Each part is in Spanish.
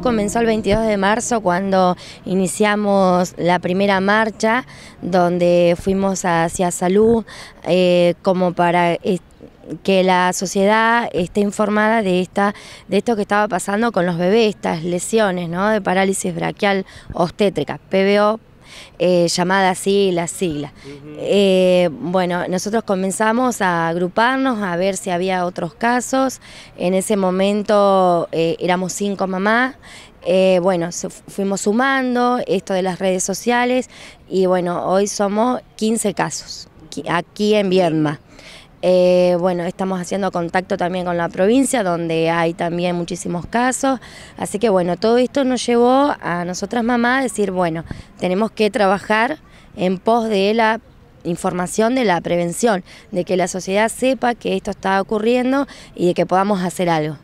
comenzó el 22 de marzo cuando iniciamos la primera marcha donde fuimos hacia salud eh, como para eh, que la sociedad esté informada de esta de esto que estaba pasando con los bebés, estas lesiones ¿no? de parálisis braquial obstétrica, PBO eh, llamada la sigla. Eh, bueno, nosotros comenzamos a agruparnos, a ver si había otros casos. En ese momento eh, éramos cinco mamás. Eh, bueno, fuimos sumando esto de las redes sociales y bueno, hoy somos 15 casos aquí en Viedma. Eh, bueno, estamos haciendo contacto también con la provincia, donde hay también muchísimos casos. Así que bueno, todo esto nos llevó a nosotras mamás a decir, bueno, tenemos que trabajar en pos de la información de la prevención, de que la sociedad sepa que esto está ocurriendo y de que podamos hacer algo.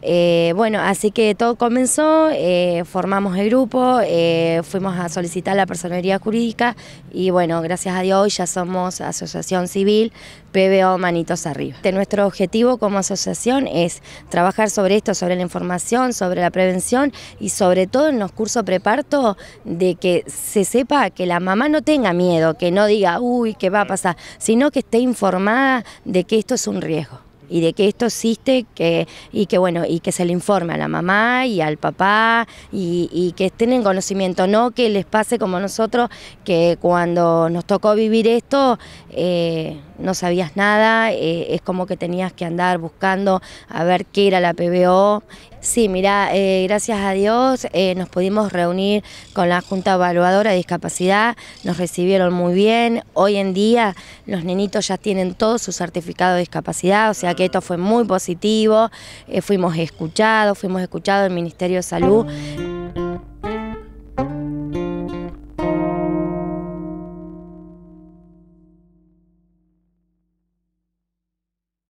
Eh, bueno, así que todo comenzó, eh, formamos el grupo, eh, fuimos a solicitar la personería jurídica y bueno, gracias a Dios ya somos asociación civil PBO Manitos Arriba. Nuestro objetivo como asociación es trabajar sobre esto, sobre la información, sobre la prevención y sobre todo en los cursos preparto de que se sepa que la mamá no tenga miedo, que no diga, uy, ¿qué va a pasar? Sino que esté informada de que esto es un riesgo y de que esto existe que, y que bueno, y que se le informe a la mamá y al papá y, que estén en conocimiento, no que les pase como nosotros, que cuando nos tocó vivir esto eh, no sabías nada, eh, es como que tenías que andar buscando a ver qué era la PBO. Sí, mira, eh, gracias a Dios nos pudimos reunir con la Junta Evaluadora de Discapacidad, nos recibieron muy bien, hoy en día los nenitos ya tienen todo su certificado de discapacidad, o sea que esto fue muy positivo, eh, fuimos escuchados, fuimos escuchados del Ministerio de Salud.